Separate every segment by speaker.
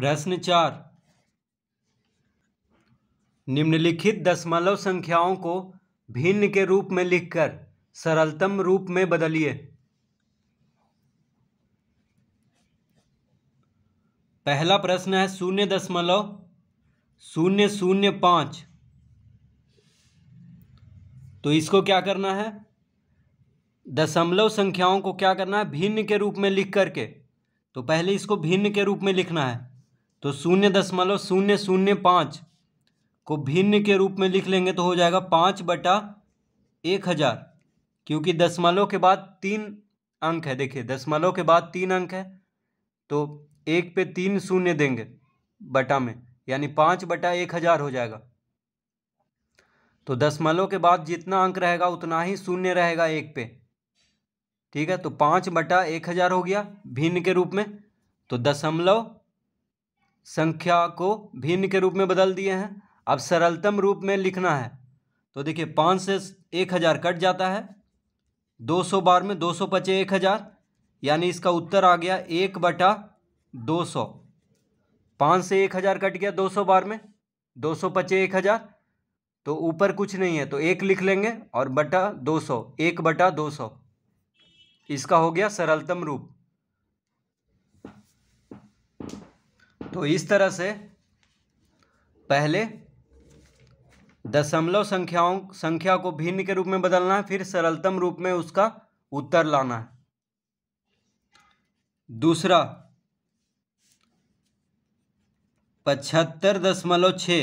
Speaker 1: प्रश्न चार निम्नलिखित दशमलव संख्याओं को भिन्न के रूप में लिखकर सरलतम रूप में बदलिए पहला प्रश्न है शून्य दशमलव शून्य शून्य पांच तो इसको क्या करना है दशमलव संख्याओं को क्या करना है भिन्न के रूप में लिख करके तो पहले इसको भिन्न के रूप में लिखना है तो शून्य दशमलव शून्य शून्य पाँच को भिन्न के रूप में लिख लेंगे तो हो जाएगा पाँच बटा एक हज़ार क्योंकि दशमलव के बाद तीन अंक है देखिए दशमलव के बाद तीन अंक है तो एक पे तीन शून्य देंगे बटा में यानी पाँच बटा एक हज़ार हो जाएगा तो दशमलव के बाद जितना अंक रहेगा उतना ही शून्य रहेगा एक पे ठीक है तो पाँच बटा एक हज़ार हो गया भिन्न के रूप में तो दशमलव संख्या को भिन्न के रूप में बदल दिए हैं अब सरलतम रूप में लिखना है तो देखिए पाँच से एक हज़ार कट जाता है दो सौ बार में दो सौ पचे एक हज़ार यानी इसका उत्तर आ गया एक बटा दो सौ पाँच से एक हज़ार कट गया दो सौ बार में दो सौ पचे एक हज़ार तो ऊपर कुछ नहीं है तो एक लिख लेंगे और बटा दो सौ एक बटा दो सौ इसका हो गया सरलतम रूप तो इस तरह से पहले दशमलव संख्याओं संख्या को भिन्न के रूप में बदलना है फिर सरलतम रूप में उसका उत्तर लाना है दूसरा पचहत्तर दशमलव छ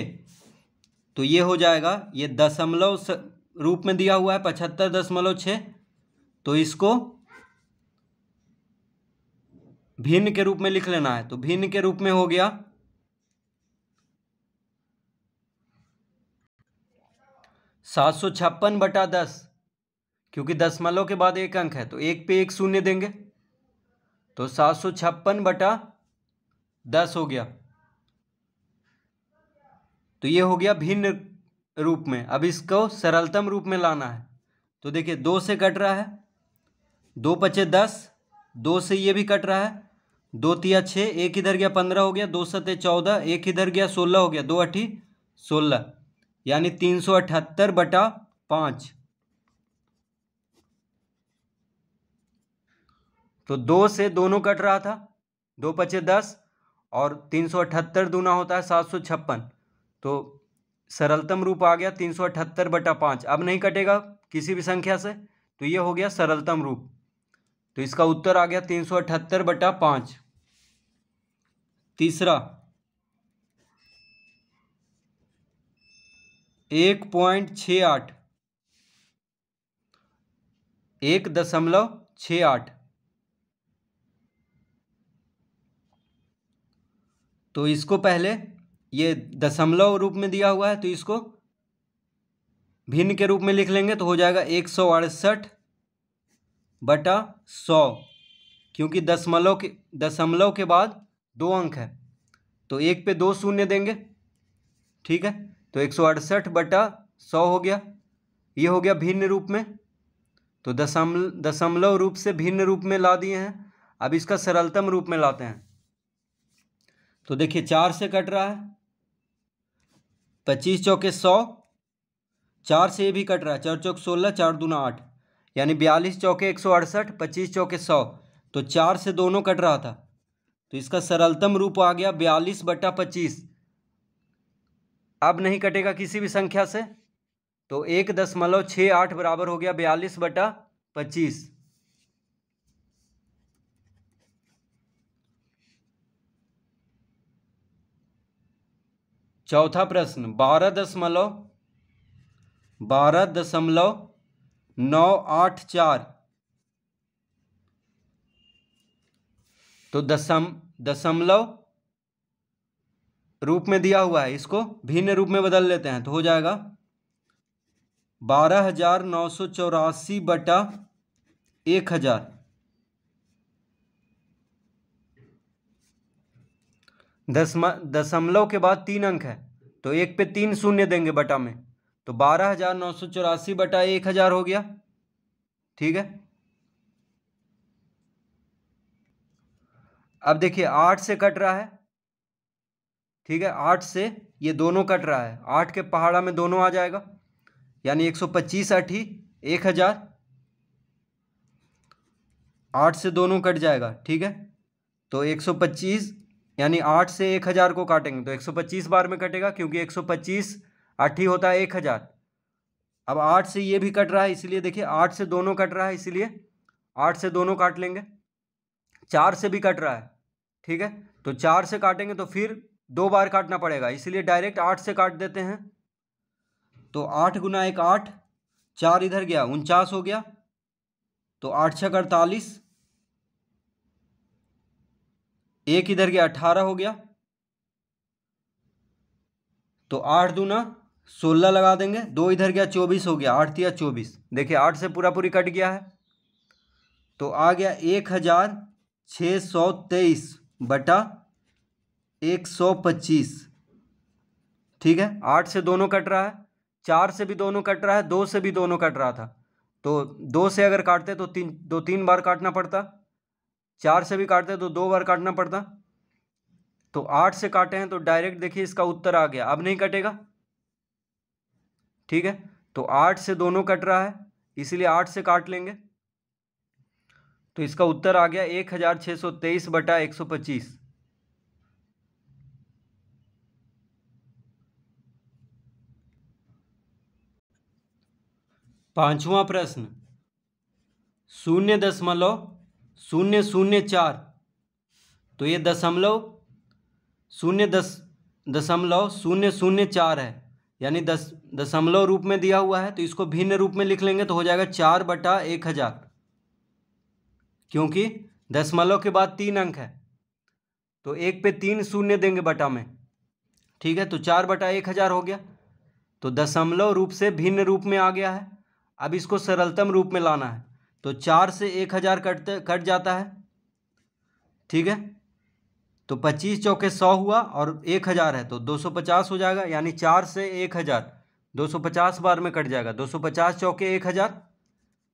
Speaker 1: तो ये हो जाएगा ये दशमलव रूप में दिया हुआ है पचहत्तर दशमलव छ तो इसको भिन्न के रूप में लिख लेना है तो भिन्न के रूप में हो गया सात सौ छप्पन बटा दस क्योंकि दसमलव के बाद एक अंक है तो एक पे एक शून्य देंगे तो सात सौ छप्पन बटा दस हो गया तो ये हो गया भिन्न रूप में अब इसको सरलतम रूप में लाना है तो देखिए दो से कट रहा है दो पचे दस दो से ये भी कट रहा है दो तिया छः एक इधर गया पंद्रह हो गया दो सते चौदह एक इधर गया सोलह हो गया दो अठी सोलह यानी तीन सौ अठहत्तर बटा पाँच तो दो से दोनों कट रहा था दो पचे दस और तीन सौ अठहत्तर दूना होता है सात सौ छप्पन तो सरलतम रूप आ गया तीन सौ अठहत्तर बटा पाँच अब नहीं कटेगा किसी भी संख्या से तो ये हो गया सरलतम रूप तो इसका उत्तर आ गया तीन सौ अठहत्तर बटा पाँच तीसरा एक पॉइंट छ आठ एक दशमलव छ आठ तो इसको पहले ये दशमलव रूप में दिया हुआ है तो इसको भिन्न के रूप में लिख लेंगे तो हो जाएगा एक सौ अड़सठ बटा सौ क्योंकि दशमलव के दशमलव के बाद दो अंक है तो एक पे दो शून्य देंगे ठीक है तो एक सौ अड़सठ बटा सौ हो गया ये हो गया भिन्न रूप में तो दशमल दशमलव रूप से भिन्न रूप में ला दिए हैं अब इसका सरलतम रूप में लाते हैं तो देखिए चार से कट रहा है पच्चीस चौके सौ चार से ये भी कट रहा है चार चौक सोलह चार दूना आठ यानी बयालीस चौके एक सौ अड़सठ पच्चीस चौके सौ तो चार से दोनों कट रहा था तो इसका सरलतम रूप आ गया बयालीस बट्टा पच्चीस अब नहीं कटेगा किसी भी संख्या से तो एक दशमलव छः आठ बराबर हो गया बयालीस बटा पच्चीस चौथा प्रश्न बारह दशमलव बारह दशमलव नौ आठ चार तो दशम दशमलव रूप में दिया हुआ है इसको भिन्न रूप में बदल लेते हैं तो हो जाएगा बारह हजार नौ सौ चौरासी बटा एक हजार दशमलव के बाद तीन अंक है तो एक पे तीन शून्य देंगे बटा में तो बारह हजार नौ सौ चौरासी बटा एक हजार हो गया ठीक है अब देखिए आठ से कट रहा है ठीक है आठ से ये दोनों कट रहा है आठ के पहाड़ा में दोनों आ जाएगा यानी एक सौ पच्चीस अठी एक हजार आठ से दोनों कट जाएगा ठीक है तो एक सौ पच्चीस यानी आठ से एक हज़ार को काटेंगे तो एक सौ पच्चीस बार में कटेगा क्योंकि एक सौ पच्चीस आठ ही होता है एक हज़ार अब आठ से ये भी कट रहा है इसलिए देखिए आठ से दोनों कट रहा है इसलिए आठ से दोनों काट लेंगे चार से भी कट रहा है ठीक है तो चार से काटेंगे तो फिर दो बार काटना पड़ेगा इसलिए डायरेक्ट आठ से काट देते हैं तो आठ गुना एक आठ चार इधर गया उनचास हो गया तो आठ छः अड़तालीस एक इधर गया अट्ठारह हो गया तो आठ दूना सोलह लगा देंगे दो इधर गया चौबीस हो गया आठ या चौबीस देखिए आठ से पूरा पूरी कट गया है तो आ गया एक हज़ार छः सौ तेईस बटा एक सौ पच्चीस ठीक है आठ से दोनों कट रहा है चार से भी दोनों कट रहा है दो से भी दोनों कट रहा था तो दो से अगर काटते तो तीन दो तीन बार काटना पड़ता चार से भी काटते तो दो बार काटना पड़ता तो आठ से काटे हैं तो डायरेक्ट देखिए इसका उत्तर आ गया अब नहीं कटेगा ठीक है तो आठ से दोनों कट रहा है इसीलिए आठ से काट लेंगे तो इसका उत्तर आ गया एक हज़ार छः सौ तेईस बटा एक सौ पच्चीस पांचवा प्रश्न शून्य दशमलव शून्य शून्य चार तो ये दशमलव शून्य दस दशमलव शून्य शून्य चार है यानी दस दशमलव रूप में दिया हुआ है तो इसको भिन्न रूप में लिख लेंगे तो हो जाएगा चार बटा एक हज़ार क्योंकि दशमलव के बाद तीन अंक है तो एक पे तीन शून्य देंगे बटा में ठीक है तो चार बटा एक हज़ार हो गया तो दशमलव रूप से भिन्न रूप में आ गया है अब इसको सरलतम रूप में लाना है तो चार से एक हज़ार कट जाता है ठीक है तो पच्चीस चौके सौ हुआ और एक हज़ार है तो दो सौ पचास हो जाएगा यानी चार से एक हज़ार दो सौ पचास बार में कट जाएगा दो सौ पचास चौके एक हज़ार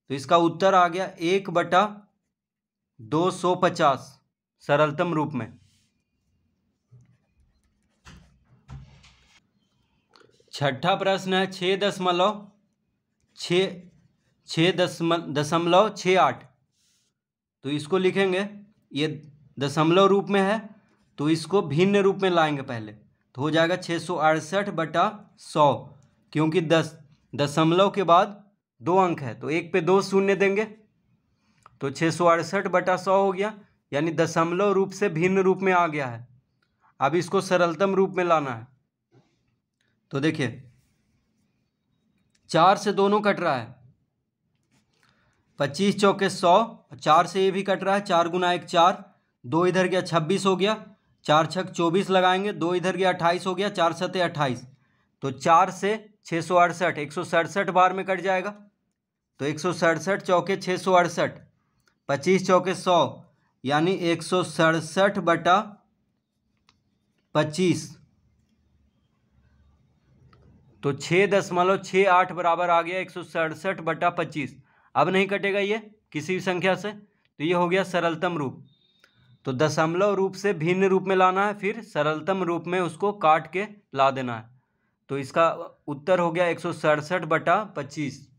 Speaker 1: तो इसका उत्तर आ गया एक बटा दो सौ पचास सरलतम रूप में छठा प्रश्न है छः दशमलव छ छः दशम दशमलव छः आठ तो इसको लिखेंगे ये दशमलव रूप में है तो इसको भिन्न रूप में लाएंगे पहले तो हो जाएगा छः सौ अड़सठ बटा सौ क्योंकि दस दशमलव के बाद दो अंक है तो एक पे दो शून्य देंगे तो छः सौ अड़सठ बटा सौ हो गया यानी दशमलव रूप से भिन्न रूप में आ गया है अब इसको सरलतम रूप में लाना है तो देखिए चार से दोनों कट रहा है पच्चीस चौके सौ चार से ये भी कट रहा है चार गुना एक चार दो इधर गया छब्बीस हो गया चार छक चौबीस लगाएंगे दो इधर गया अट्ठाईस हो गया चार सते अट्ठाईस तो चार से छः सौ अड़सठ एक सौ सड़सठ बार में कट जाएगा तो एक सौ सड़सठ चौके छः सौ अड़सठ पच्चीस चौके सौ यानी एक सौ सड़सठ बटा पच्चीस तो छः दशमलव छः आठ बराबर आ गया एक सौ सड़सठ बटा पच्चीस अब नहीं कटेगा ये किसी भी संख्या से तो ये हो गया सरलतम रूप तो दशमलव रूप से भिन्न रूप में लाना है फिर सरलतम रूप में उसको काट के ला देना है तो इसका उत्तर हो गया एक सौ सड़सठ बटा पच्चीस